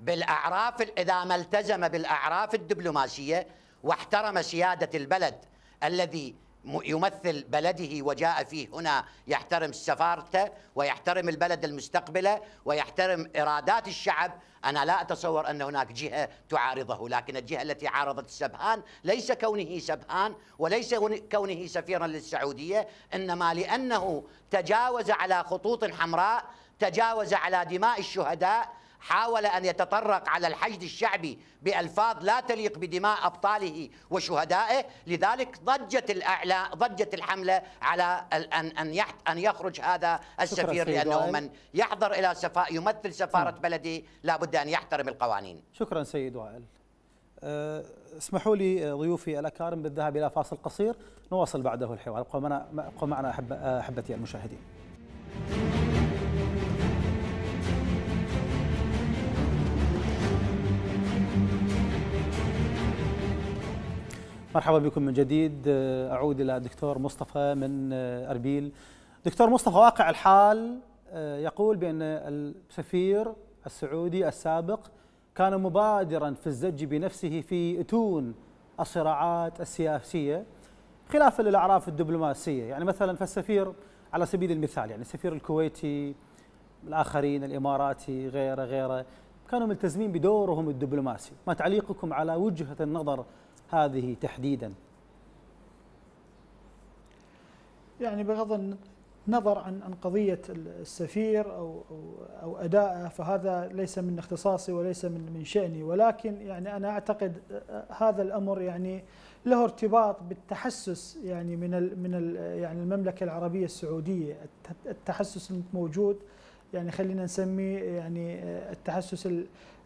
بالاعراف اذا ما التزم بالاعراف الدبلوماسيه واحترم سياده البلد الذي يمثل بلده وجاء فيه هنا يحترم سفارته ويحترم البلد المستقبله ويحترم ارادات الشعب انا لا اتصور ان هناك جهه تعارضه لكن الجهه التي عارضت سبهان ليس كونه سبهان وليس كونه سفيرا للسعوديه انما لانه تجاوز على خطوط حمراء تجاوز على دماء الشهداء حاول أن يتطرق على الحشد الشعبي بألفاظ لا تليق بدماء أبطاله وشهدائه لذلك ضجت الأعلى ضجت الحملة على أن أن أن يخرج هذا السفير لأنه من يحضر إلى سفا يمثل سفارة نعم. بلده لابد أن يحترم القوانين شكرا سيد وائل أه، اسمحوا لي أه، ضيوفي الأكارم بالذهاب إلى فاصل قصير نواصل بعده الحوار ابقوا معنا أحبتي المشاهدين مرحبا بكم من جديد آه، اعود الى الدكتور مصطفى من آه، اربيل دكتور مصطفى واقع الحال آه، يقول بان السفير السعودي السابق كان مبادرا في الزج بنفسه في اتون الصراعات السياسيه خلافا للاعراف الدبلوماسيه يعني مثلا فالسفير على سبيل المثال يعني السفير الكويتي الاخرين الاماراتي غيره غيره كانوا ملتزمين بدورهم الدبلوماسي ما تعليقكم على وجهه النظر هذه تحديدا؟ يعني بغض النظر عن عن قضيه السفير او او, أو ادائه فهذا ليس من اختصاصي وليس من من شاني ولكن يعني انا اعتقد هذا الامر يعني له ارتباط بالتحسس يعني من الـ من الـ يعني المملكه العربيه السعوديه التحسس الموجود يعني خلينا نسميه يعني التحسس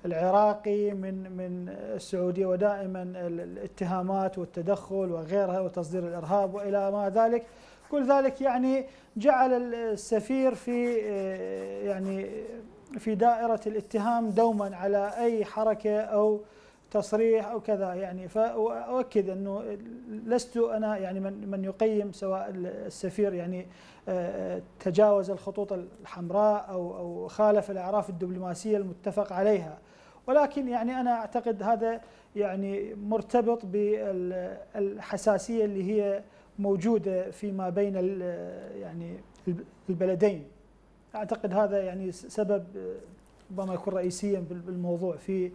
العراقي من من السعوديه ودائما الاتهامات والتدخل وغيرها وتصدير الارهاب والى ما ذلك كل ذلك يعني جعل السفير في يعني في دائره الاتهام دوما على اي حركه او تصريح او كذا يعني فاؤكد انه لست انا يعني من من يقيم سواء السفير يعني آه، تجاوز الخطوط الحمراء او او خالف الاعراف الدبلوماسيه المتفق عليها ولكن يعني انا اعتقد هذا يعني مرتبط بالحساسيه اللي هي موجوده فيما بين يعني البلدين اعتقد هذا يعني سبب ربما يكون رئيسيا بالموضوع في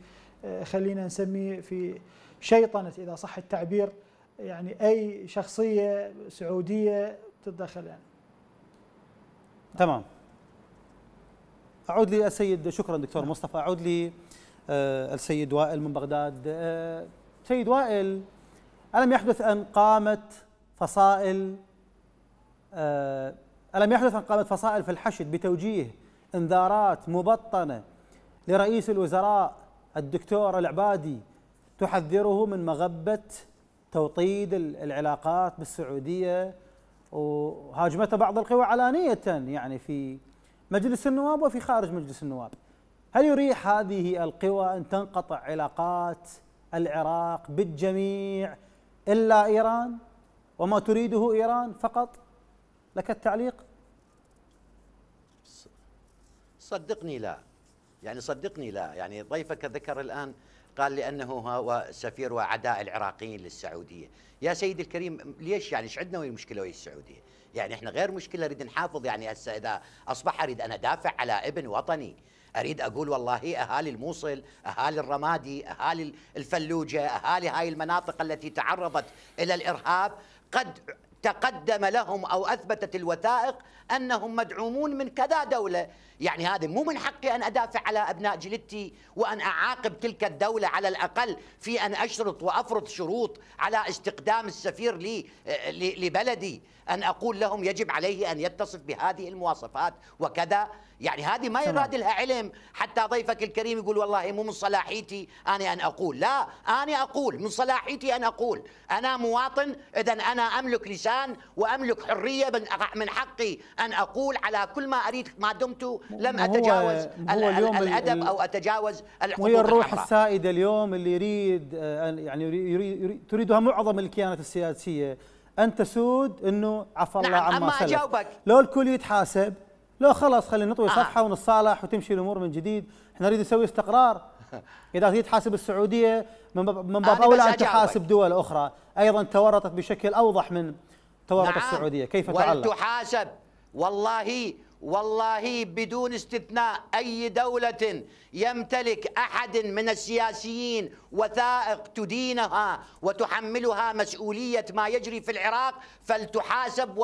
آه، خلينا نسميه في شيطنه اذا صح التعبير يعني اي شخصيه سعوديه تتدخل يعني تمام اعود للسيد شكرا دكتور مصطفى اعود لي آه، السيد وائل من بغداد آه، سيد وائل ألم يحدث أن قامت فصائل آه، ألم يحدث أن قامت فصائل في الحشد بتوجيه انذارات مبطنة لرئيس الوزراء الدكتور العبادي تحذره من مغبة توطيد العلاقات بالسعودية وهاجمته بعض القوى علانية يعني في مجلس النواب وفي خارج مجلس النواب هل يريح هذه القوى أن تنقطع علاقات العراق بالجميع إلا إيران وما تريده إيران فقط لك التعليق صدقني لا يعني صدقني لا يعني ضيفك ذكر الآن قال لأنه هو سفير وعداء العراقيين للسعودية يا سيدي الكريم ليش يعني ايش عندنا مشكلة المشكلة ويا السعودية يعني احنا غير مشكلة نريد نحافظ يعني هسه إذا أصبح أريد أن أدافع على ابن وطني أريد أقول والله أهالي الموصل أهالي الرمادي أهالي الفلوجة أهالي هاي المناطق التي تعرضت إلى الإرهاب قد تقدم لهم أو أثبتت الوثائق أنهم مدعومون من كذا دولة يعني هذا مو من حقي أن أدافع على أبناء جلدتي وأن أعاقب تلك الدولة على الأقل في أن أشرط وأفرض شروط على استقدام السفير لي لبلدي أن أقول لهم يجب عليه أن يتصف بهذه المواصفات وكذا يعني هذه ما يراد لها علم حتى ضيفك الكريم يقول والله مو من صلاحيتي أنا أن أقول لا أنا أقول من صلاحيتي أن أقول أنا مواطن إذا أنا أملك لسان وأملك حرية من حقي أن أقول على كل ما أريد ما دمت لم أتجاوز هو اليوم الأدب أو أتجاوز الحقوق وهي الروح الحرة. السائدة اليوم اللي يريد آه، يعني يريد, يريد تريدها معظم الكيانات السياسية أن تسود أنه عفى نعم الله عما سلف لو الكل يتحاسب لا خلاص خلينا نطوي آه. صفحه ونتصالح وتمشي الامور من جديد احنا نريد نسوي استقرار اذا هي تحاسب السعوديه من باب, من باب اولى ان تحاسب دول اخرى ايضا تورطت بشكل اوضح من تورط نعم السعوديه كيف تعلق تحاسب والله والله بدون استثناء اي دوله يمتلك احد من السياسيين وثائق تدينها وتحملها مسؤوليه ما يجري في العراق فلتحاسب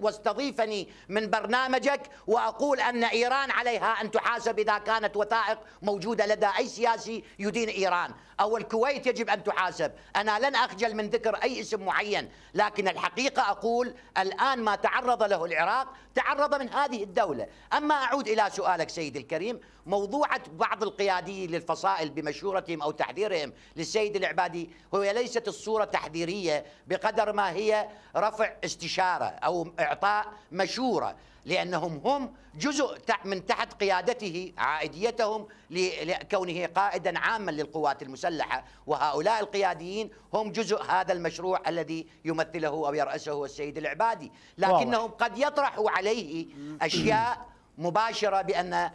واستضيفني من برنامجك واقول ان ايران عليها ان تحاسب اذا كانت وثائق موجوده لدى اي سياسي يدين ايران او الكويت يجب ان تحاسب انا لن اخجل من ذكر اي اسم معين لكن الحقيقه اقول الان ما تعرض له العراق تعرض من هذه الدوله اما اعود الى سؤالك سيدي الكريم موضوعة بعض القياديين للفصائل بمشورتهم أو تحذيرهم للسيد العبادي هو ليست الصورة تحذيرية بقدر ما هي رفع استشارة أو إعطاء مشورة لأنهم هم جزء من تحت قيادته عائديتهم لكونه قائدا عاما للقوات المسلحة وهؤلاء القياديين هم جزء هذا المشروع الذي يمثله أو يرأسه السيد العبادي لكنهم قد يطرحوا عليه أشياء مباشرة بأن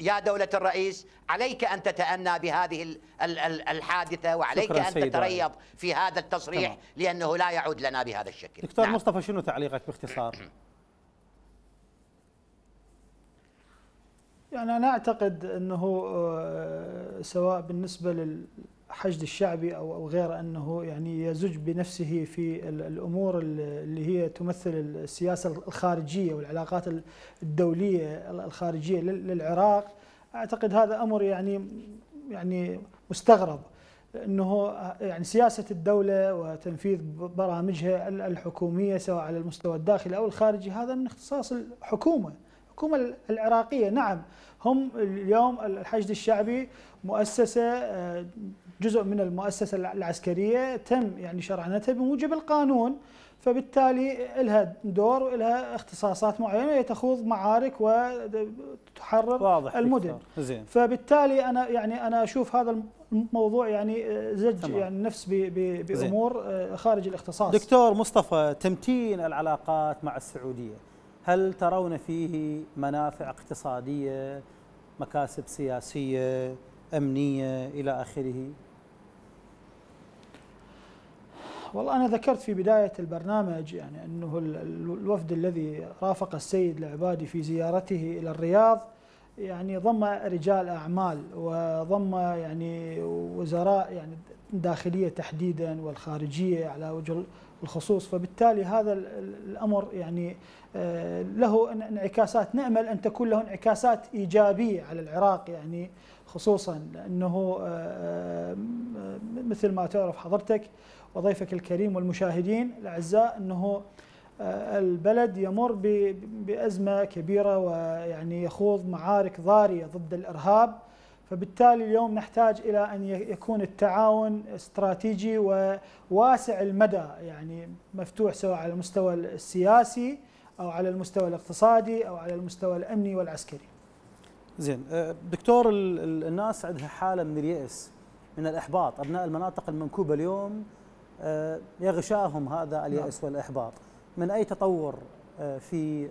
يا دولة الرئيس عليك أن تتأنى بهذه الحادثة وعليك أن تتريض في هذا التصريح تمام. لأنه لا يعود لنا بهذا الشكل دكتور نعم. مصطفى شنو تعليقك باختصار؟ يعني أنا أعتقد أنه آه، سواء بالنسبة لل الحشد الشعبي أو أو غيره أنه يعني يزج بنفسه في الأمور اللي هي تمثل السياسة الخارجية والعلاقات الدولية الخارجية للعراق أعتقد هذا أمر يعني يعني مستغرب انه يعني سياسه الدوله وتنفيذ برامجها الحكوميه سواء على المستوى الداخلي او الخارجي هذا من اختصاص الحكومه الحكومة العراقية نعم هم اليوم الحشد الشعبي مؤسسة آه، جزء من المؤسسة العسكرية تم يعني شرعنتها بموجب القانون فبالتالي لها دور ولها اختصاصات معينه تخوض معارك وتحرر واضح المدن زين. فبالتالي انا يعني انا اشوف هذا الموضوع يعني آه، زج تمام. يعني نفس بامور آه، خارج الاختصاص دكتور مصطفى تمتين العلاقات مع السعوديه هل ترون فيه منافع اقتصادية مكاسب سياسية أمنية إلى آخره والله أنا ذكرت في بداية البرنامج يعني أنه الوفد الذي رافق السيد العبادي في زيارته إلى الرياض يعني ضم رجال أعمال وضم يعني وزراء يعني الداخلية تحديدا والخارجية على وجه الخصوص فبالتالي هذا الأمر يعني آه، له انعكاسات نأمل أن تكون له انعكاسات إيجابية على العراق يعني خصوصا لأنه آه، آه، مثل ما تعرف حضرتك وضيفك الكريم والمشاهدين الأعزاء أنه البلد يمر بأزمة كبيرة ويعني يخوض معارك ضارية ضد الإرهاب فبالتالي اليوم نحتاج الى ان يكون التعاون استراتيجي وواسع المدى يعني مفتوح سواء على المستوى السياسي او على المستوى الاقتصادي او على المستوى الامني والعسكري. زين أه، دكتور الناس عندها حاله من اليأس من الاحباط ابناء المناطق المنكوبه اليوم أه، يغشاهم هذا نعم. اليأس والاحباط من اي تطور أه، في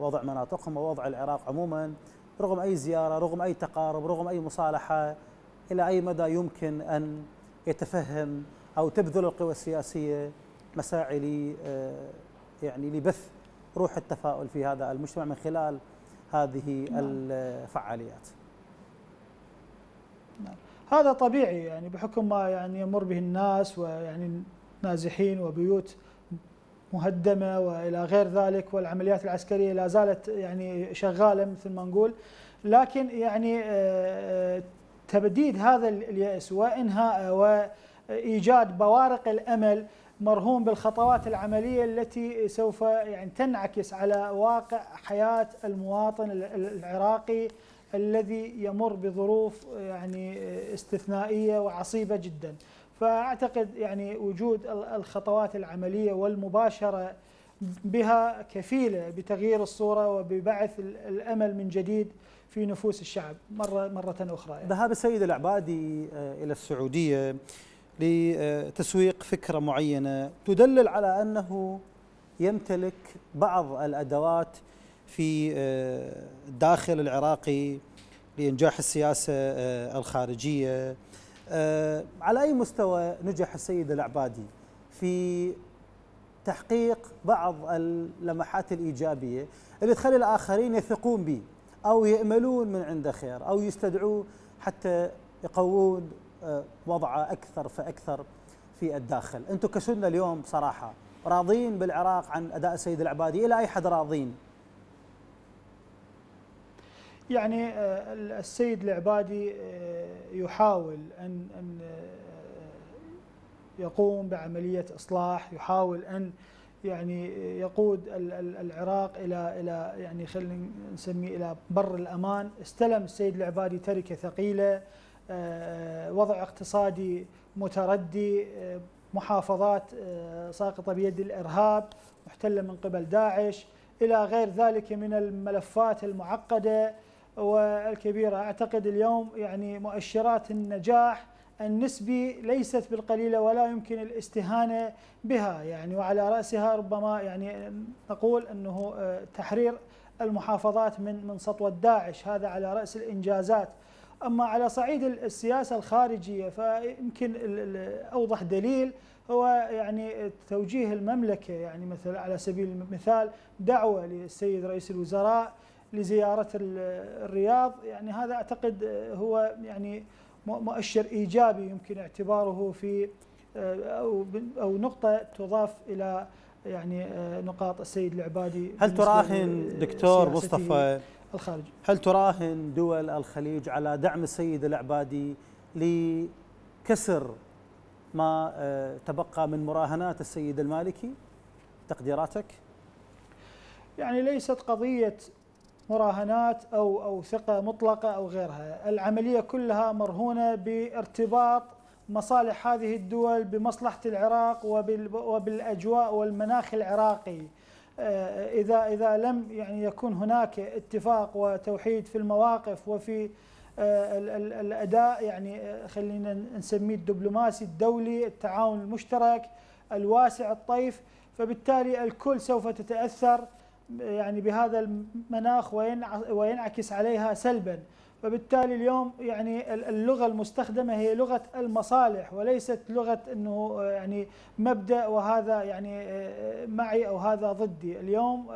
وضع مناطقهم ووضع العراق عموما رغم أي زيارة رغم أي تقارب رغم أي مصالحة إلى أي مدى يمكن أن يتفهم أو تبذل القوى السياسية مساعي آه، يعني لبث روح التفاؤل في هذا المجتمع من خلال هذه نعم. الفعاليات نعم. هذا طبيعي يعني بحكم ما يعني يمر به الناس ويعني نازحين وبيوت مهدمه والى غير ذلك والعمليات العسكريه لا زالت يعني شغاله مثل ما نقول لكن يعني آه، تبديد هذا اليأس وانهاء وايجاد بوارق الامل مرهون بالخطوات العمليه التي سوف يعني تنعكس على واقع حياه المواطن العراقي الذي يمر بظروف يعني آه، استثنائيه وعصيبه جدا. فاعتقد يعني وجود الخطوات العمليه والمباشره بها كفيله بتغيير الصوره وببعث الامل من جديد في نفوس الشعب مره مره اخرى يعني. ذهاب السيد العبادي آه، الى السعوديه لتسويق فكره معينه تدلل على انه يمتلك بعض الادوات في آه، الداخل العراقي لانجاح السياسه آه، الخارجيه آه، على أي مستوى نجح السيد العبادي في تحقيق بعض اللمحات الإيجابية اللي تخلي الآخرين يثقون به أو يأملون من عنده خير أو يستدعوه حتى يقوون آه، وضعه أكثر فأكثر في الداخل أنتم كسنة اليوم بصراحة راضين بالعراق عن أداء السيد العبادي إلى أي حد راضين يعني آه، السيد العبادي يحاول أن أن يقوم بعملية إصلاح يحاول أن يعني يقود العراق إلى إلى يعني خلينا نسميه إلى بر الأمان استلم السيد العبادي تركة ثقيلة آه، وضع اقتصادي متردي آه، محافظات آه، ساقطة بيد الإرهاب محتلة من قبل داعش إلى غير ذلك من الملفات المعقدة والكبيرة أعتقد اليوم يعني مؤشرات النجاح النسبي ليست بالقليلة ولا يمكن الاستهانة بها يعني وعلى رأسها ربما يعني نقول أنه آه، تحرير المحافظات من من سطوة داعش هذا على رأس الإنجازات أما على صعيد السياسة الخارجية فيمكن أوضح دليل هو يعني توجيه المملكة يعني مثل على سبيل المثال دعوة للسيد رئيس الوزراء لزيارة الرياض يعني هذا أعتقد هو يعني مؤشر إيجابي يمكن اعتباره في آه، أو نقطة تضاف إلى يعني آه، نقاط السيد العبادي هل تراهن دكتور مصطفى الخارج هل تراهن دول الخليج على دعم السيد العبادي لكسر ما آه، تبقى من مراهنات السيد المالكي تقديراتك؟ يعني ليست قضية مراهنات أو أو ثقة مطلقة أو غيرها العملية كلها مرهونة بارتباط مصالح هذه الدول بمصلحة العراق وبالأجواء والمناخ العراقي آه، إذا إذا لم يعني يكون هناك اتفاق وتوحيد في المواقف وفي آه، الأداء يعني آه، خلينا نسميه الدبلوماسي الدولي التعاون المشترك الواسع الطيف فبالتالي الكل سوف تتأثر يعني بهذا المناخ وينعكس عليها سلبا وبالتالي اليوم يعني اللغه المستخدمه هي لغه المصالح وليست لغه انه آه، يعني مبدا وهذا يعني آه، آه، معي او هذا ضدي اليوم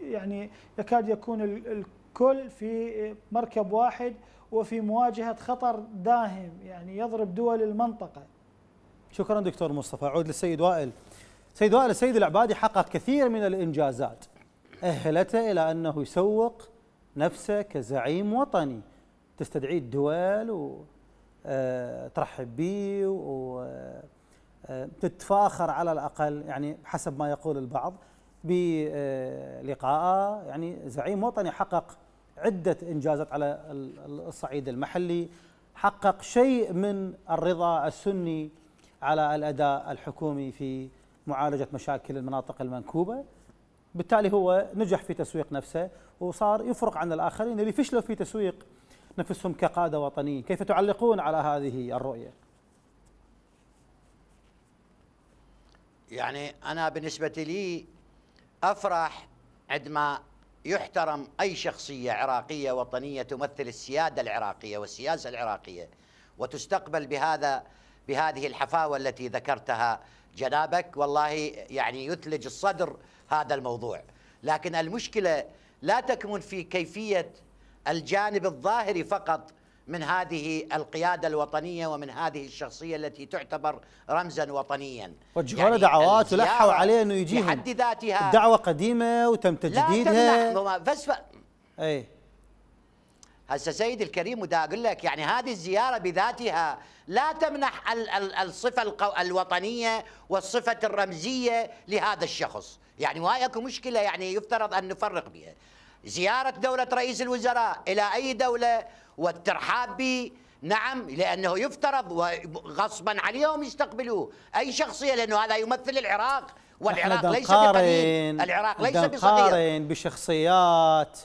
يعني يكاد يكون الكل في مركب واحد وفي مواجهه خطر داهم يعني يضرب دول المنطقه شكرا دكتور مصطفى عود للسيد وائل سيد وائل السيد العبادي حقق كثير من الانجازات أهلته إلى أنه يسوق نفسه كزعيم وطني تستدعيه الدول وترحب آه، به آه، وتتفاخر آه، على الأقل يعني حسب ما يقول البعض بلقاء يعني زعيم وطني حقق عدة إنجازات على الصعيد المحلي حقق شيء من الرضا السني على الأداء الحكومي في معالجة مشاكل المناطق المنكوبة بالتالي هو نجح في تسويق نفسه وصار يفرق عن الآخرين اللي فشلوا في تسويق نفسهم كقادة وطنيين كيف تعلقون على هذه الرؤية يعني أنا بالنسبة لي أفرح عندما يحترم أي شخصية عراقية وطنية تمثل السيادة العراقية والسياسة العراقية وتستقبل بهذا بهذه الحفاوة التي ذكرتها جنابك والله يعني يثلج الصدر هذا الموضوع لكن المشكله لا تكمن في كيفيه الجانب الظاهري فقط من هذه القيادة الوطنية ومن هذه الشخصية التي تعتبر رمزا وطنيا وجهوا يعني دعوات ولحوا عليه أنه يجيهم بحد ذاتها قديمة وتم تجديدها لا تمنع بس ف... أي هسه سيد الكريم ودا اقول لك يعني هذه الزياره بذاتها لا تمنح الصفه الوطنيه والصفه الرمزيه لهذا الشخص، يعني وهاي اكو مشكله يعني يفترض ان نفرق بها. زياره دوله رئيس الوزراء الى اي دوله والترحاب به نعم لانه يفترض وغصبا عليهم يستقبلوه اي شخصيه لانه هذا يمثل العراق والعراق ليس بقليل العراق ليس بصغير بشخصيات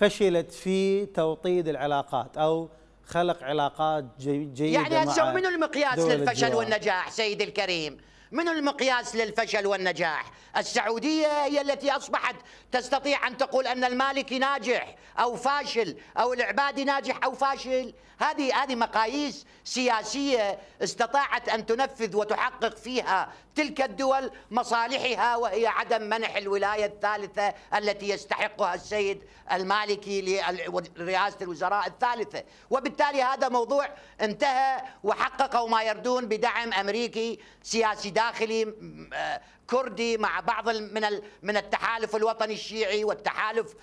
فشلت في توطيد العلاقات أو خلق علاقات جي جيدة يعني هسه من المقياس للفشل الجوار. والنجاح سيدي الكريم من المقياس للفشل والنجاح السعودية هي التي أصبحت تستطيع أن تقول أن المالكي ناجح أو فاشل أو العبادي ناجح أو فاشل هذه هذه مقاييس سياسية استطاعت أن تنفذ وتحقق فيها تلك الدول مصالحها وهي عدم منح الولاية الثالثة التي يستحقها السيد المالكي لرئاسة الوزراء الثالثة وبالتالي هذا موضوع انتهى وحققوا ما يردون بدعم أمريكي سياسي داخلي كردي مع بعض من من التحالف الوطني الشيعي والتحالف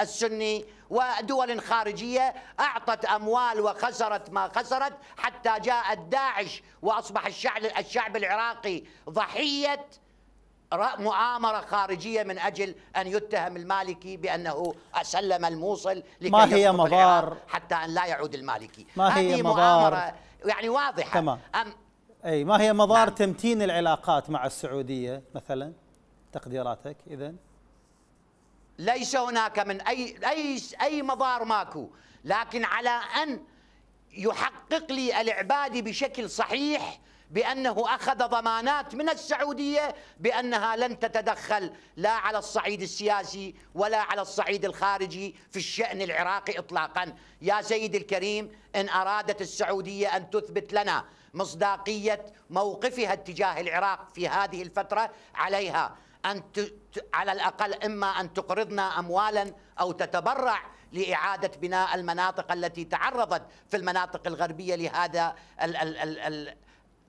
السني ودول خارجيه اعطت اموال وخسرت ما خسرت حتى جاءت داعش واصبح الشعب الشعب العراقي ضحيه مؤامرة خارجية من أجل أن يتهم المالكي بأنه سلم الموصل لكي ما هي مضار حتى أن لا يعود المالكي ما هي هذه مضار مؤامرة يعني واضحة تمام. أي ما هي مضار نعم. تمتين العلاقات مع السعودية مثلا تقديراتك إذا ليس هناك من أي أي أي مضار ماكو لكن على أن يحقق لي العبادي بشكل صحيح بأنه أخذ ضمانات من السعودية بأنها لن تتدخل لا على الصعيد السياسي ولا على الصعيد الخارجي في الشأن العراقي إطلاقا يا سيد الكريم إن أرادت السعودية أن تثبت لنا مصداقية موقفها اتجاه العراق في هذه الفترة عليها أن على الأقل إما أن تقرضنا أموالا أو تتبرع لإعادة بناء المناطق التي تعرضت في المناطق الغربية لهذا ال ال ال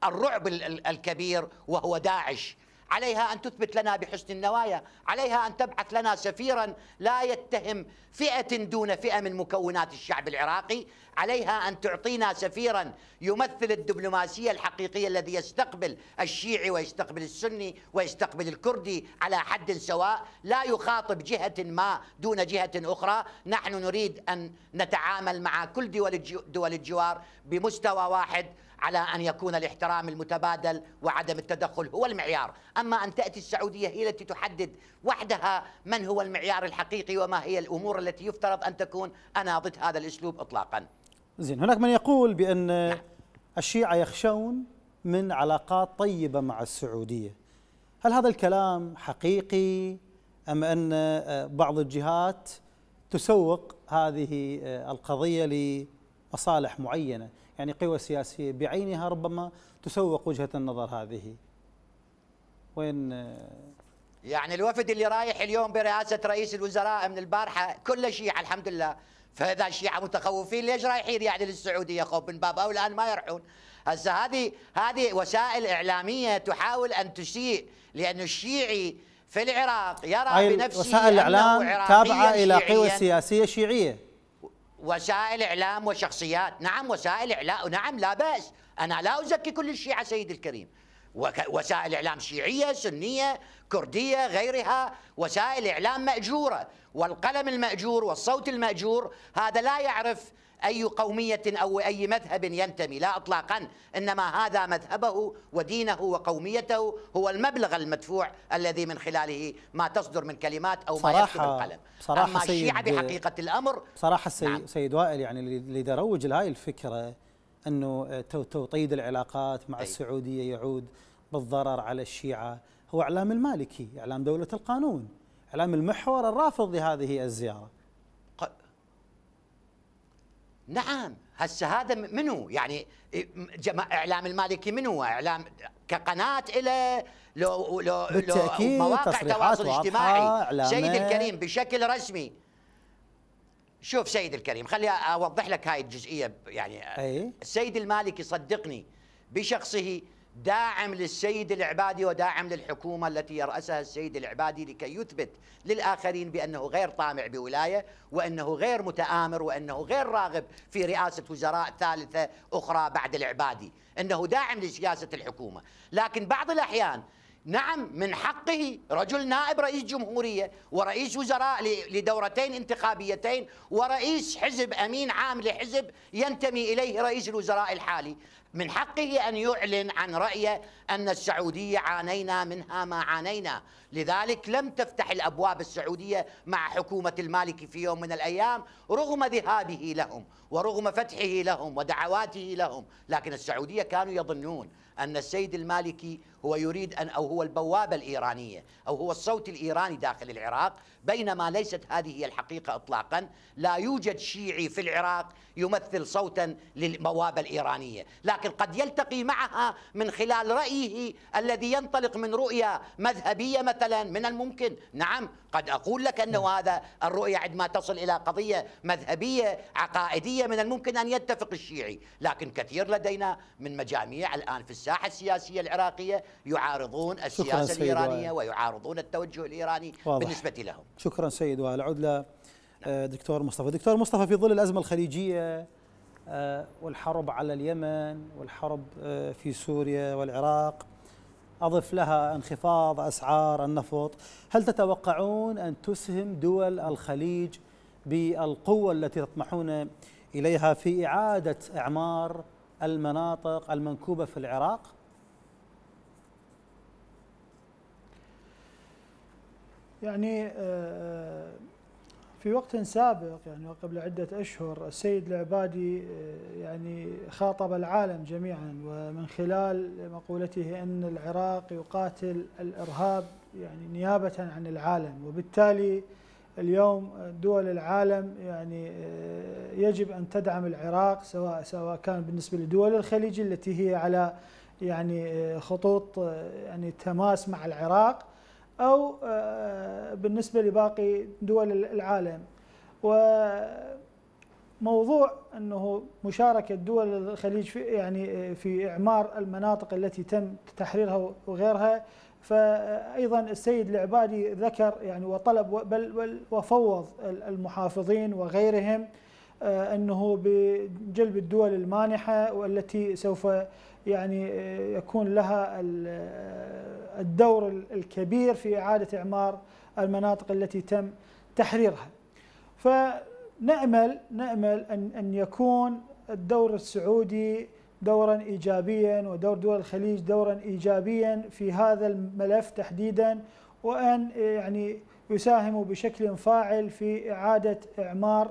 الرعب الكبير وهو داعش عليها أن تثبت لنا بحسن النوايا عليها أن تبعث لنا سفيرا لا يتهم فئة دون فئة من مكونات الشعب العراقي عليها أن تعطينا سفيرا يمثل الدبلوماسية الحقيقية الذي يستقبل الشيعي ويستقبل السني ويستقبل الكردي على حد سواء لا يخاطب جهة ما دون جهة أخرى نحن نريد أن نتعامل مع كل دول الجوار بمستوى واحد على أن يكون الاحترام المتبادل وعدم التدخل هو المعيار أما أن تأتي السعودية هي التي تحدد وحدها من هو المعيار الحقيقي وما هي الأمور التي يفترض أن تكون أنا ضد هذا الأسلوب إطلاقا زين هناك من يقول بأن نعم. الشيعة يخشون من علاقات طيبة مع السعودية هل هذا الكلام حقيقي أم أن آه، بعض الجهات تسوق هذه آه، القضية لمصالح معينة يعني قوى سياسية بعينها ربما تسوق وجهة النظر هذه وين آه، يعني الوفد اللي رايح اليوم برئاسة رئيس الوزراء من البارحة كل شيعة الحمد لله فإذا الشيعة متخوفين ليش رايحين يعني للسعودية خوف من باب أو الآن ما يرحون هسه هذه هذه وسائل إعلامية تحاول أن تسيء لأن الشيعي في العراق يرى بنفسه وسائل الإعلام تابعة إلى قوى سياسية شيعية وسائل إعلام وشخصيات نعم وسائل إعلام نعم لا بأس أنا لا أزكي كل الشيعة سيد الكريم وسائل إعلام شيعية سنية كردية غيرها وسائل إعلام مأجورة والقلم المأجور والصوت المأجور هذا لا يعرف أي قومية أو أي مذهب ينتمي لا إطلاقا إنما هذا مذهبه ودينه وقوميته هو المبلغ المدفوع الذي من خلاله ما تصدر من كلمات أو ما يكتب القلم صراحة أما الشيعة بحقيقة الأمر صراحة سيد, نعم سيد وائل يعني اللي دروج لهاي الفكرة أنه آه، توطيد العلاقات مع أي. السعودية يعود بالضرر على الشيعة هو إعلام المالكي إعلام دولة القانون إعلام المحور الرافض لهذه الزيارة نعم هسه هذا منو يعني اعلام المالكي منو اعلام كقناه الى لو لو بالتأكيد لو مواقع تواصل اجتماعي سيد الكريم بشكل رسمي شوف سيد الكريم خلي اوضح لك هاي الجزئيه يعني أي؟ السيد المالكي صدقني بشخصه داعم للسيد العبادي وداعم للحكومة التي يرأسها السيد العبادي لكي يثبت للآخرين بأنه غير طامع بولاية وأنه غير متآمر وأنه غير راغب في رئاسة وزراء ثالثة أخرى بعد العبادي أنه داعم لسياسة الحكومة لكن بعض الأحيان نعم من حقه رجل نائب رئيس جمهورية ورئيس وزراء لدورتين انتخابيتين ورئيس حزب أمين عام لحزب ينتمي إليه رئيس الوزراء الحالي من حقه أن يعلن عن رأيه أن السعودية عانينا منها ما عانينا لذلك لم تفتح الأبواب السعودية مع حكومة المالك في يوم من الأيام رغم ذهابه لهم ورغم فتحه لهم ودعواته لهم لكن السعودية كانوا يظنون أن السيد المالكي هو يريد أن أو هو البوابة الإيرانية أو هو الصوت الإيراني داخل العراق بينما ليست هذه هي الحقيقة إطلاقا لا يوجد شيعي في العراق يمثل صوتا للبوابة الإيرانية لكن ولكن قد يلتقي معها من خلال رأيه الذي ينطلق من رؤية مذهبية مثلا من الممكن نعم قد أقول لك أنه نعم. هذا الرؤية عندما تصل إلى قضية مذهبية عقائدية من الممكن أن يتفق الشيعي لكن كثير لدينا من مجاميع الآن في الساحة السياسية العراقية يعارضون السياسة الإيرانية ويعارضون التوجه الإيراني واضح. بالنسبة لهم شكرا سيد وعلى عدلة نعم. آه، دكتور مصطفى دكتور مصطفى في ظل الأزمة الخليجية آه، والحرب على اليمن والحرب آه، في سوريا والعراق أضف لها انخفاض أسعار النفط هل تتوقعون أن تسهم دول الخليج بالقوة التي تطمحون إليها في إعادة إعمار المناطق المنكوبة في العراق؟ يعني آه, آه، في وقت سابق يعني قبل عدة أشهر السيد العبادي آه، يعني خاطب العالم جميعا ومن خلال مقولته أن العراق يقاتل الإرهاب يعني نيابة عن العالم وبالتالي اليوم دول العالم يعني آه، يجب أن تدعم العراق سواء سواء كان بالنسبة لدول الخليج التي هي على يعني آه، خطوط يعني تماس مع العراق أو آه، بالنسبة لباقي دول العالم وموضوع أنه مشاركة دول الخليج في يعني في إعمار المناطق التي تم تحريرها وغيرها فأيضا السيد العبادي ذكر يعني وطلب بل وفوض المحافظين وغيرهم آه، أنه بجلب الدول المانحة والتي سوف يعني آه، يكون لها الدور الكبير في إعادة إعمار المناطق التي تم تحريرها فنأمل نأمل أن, أن يكون الدور السعودي دورا إيجابيا ودور دول الخليج دورا إيجابيا في هذا الملف تحديدا وأن يعني يساهموا بشكل فاعل في إعادة إعمار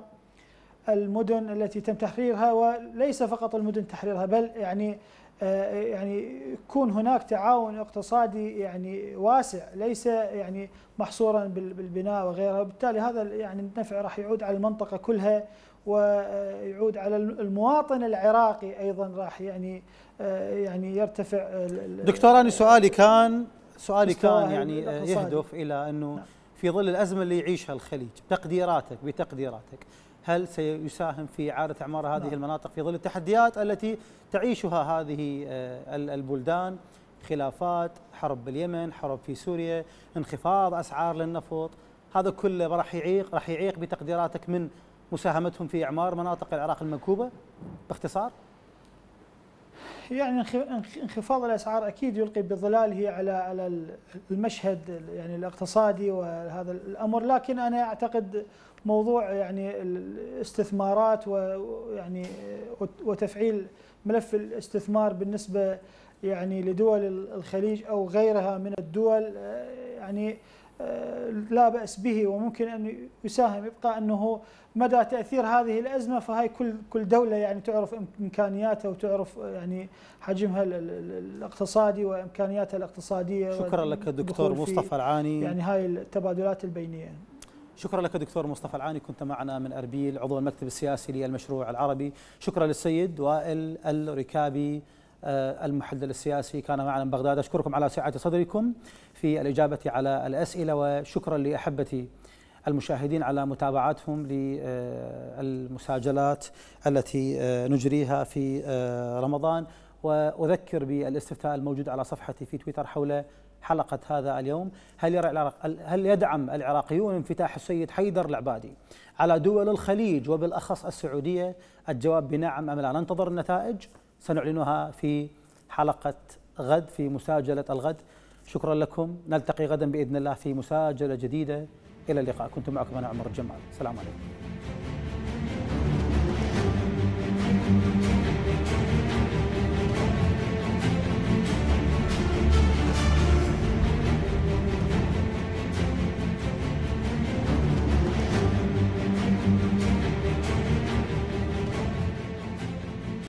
المدن التي تم تحريرها وليس فقط المدن تحريرها بل يعني آه، يعني يكون هناك تعاون اقتصادي يعني واسع ليس يعني محصورا بالبناء وغيره وبالتالي هذا يعني النفع راح يعود على المنطقة كلها ويعود آه، على المواطن العراقي أيضا راح يعني آه، يعني يرتفع دكتور أنا سؤالي كان سؤالي كان يعني يهدف إلى أنه نعم. في ظل الأزمة اللي يعيشها الخليج تقديراتك بتقديراتك هل سيساهم في إعادة إعمار هذه نعم. المناطق في ظل التحديات التي تعيشها هذه آه، البلدان خلافات حرب باليمن حرب في سوريا انخفاض أسعار للنفط هذا كله راح يعيق راح يعيق بتقديراتك من مساهمتهم في إعمار مناطق العراق المنكوبة باختصار يعني انخفاض الاسعار اكيد يلقي بظلاله على على المشهد يعني الاقتصادي وهذا الامر لكن انا اعتقد موضوع يعني الاستثمارات ويعني وتفعيل ملف الاستثمار بالنسبه يعني لدول الخليج او غيرها من الدول آه، يعني آه، لا بأس به وممكن أن يساهم يبقى أنه مدى تأثير هذه الأزمة فهي كل كل دولة يعني تعرف إمكانياتها وتعرف يعني حجمها الاقتصادي وإمكانياتها الاقتصادية شكرا لك دكتور مصطفى العاني يعني هاي التبادلات البينية شكرا لك دكتور مصطفى العاني كنت معنا من أربيل عضو المكتب السياسي للمشروع العربي شكرا للسيد وائل الركابي آه، المحلل السياسي كان معنا من بغداد أشكركم على سعة صدركم في الإجابة على الأسئلة وشكرا لأحبتي المشاهدين على متابعتهم للمساجلات التي آه، نجريها في آه، رمضان وأذكر بالاستفتاء الموجود على صفحتي في تويتر حول حلقة هذا اليوم هل, يرى العراق هل يدعم العراقيون انفتاح السيد حيدر العبادي على دول الخليج وبالأخص السعودية الجواب بنعم أم لا ننتظر النتائج سنعلنها في حلقة غد في مساجلة الغد شكرا لكم نلتقي غدا بإذن الله في مساجلة جديدة إلى اللقاء كنت معكم أنا عمر الجمال سلام عليكم